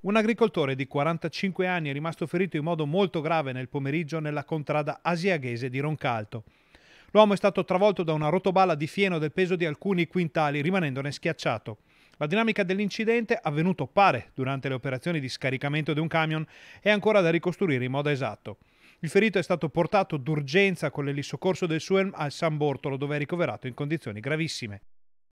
Un agricoltore di 45 anni è rimasto ferito in modo molto grave nel pomeriggio nella contrada asiaghese di Roncalto. L'uomo è stato travolto da una rotoballa di fieno del peso di alcuni quintali, rimanendone schiacciato. La dinamica dell'incidente, avvenuto pare durante le operazioni di scaricamento di un camion, è ancora da ricostruire in modo esatto. Il ferito è stato portato d'urgenza con l'elisoccorso del Suelm al San Bortolo, dove è ricoverato in condizioni gravissime.